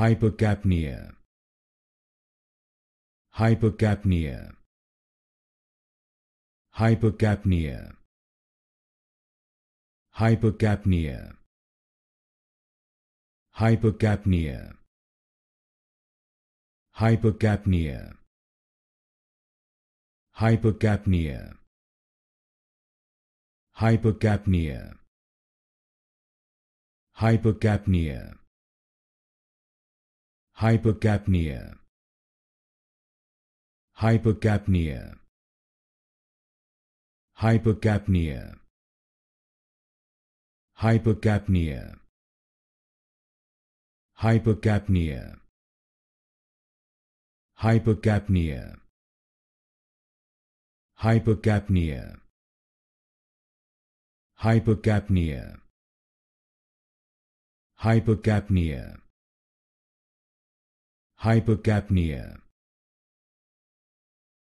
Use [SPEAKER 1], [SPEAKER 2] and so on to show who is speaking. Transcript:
[SPEAKER 1] hypercapnia hypercapnia hypercapnia hypercapnia hypercapnia hypercapnia hypercapnia hypercapnia hypercapnia hypercapnia hypercapnia hypercapnia hypercapnia hypercapnia hypercapnia hypercapnia hypercapnia hypercapnia hypercapnia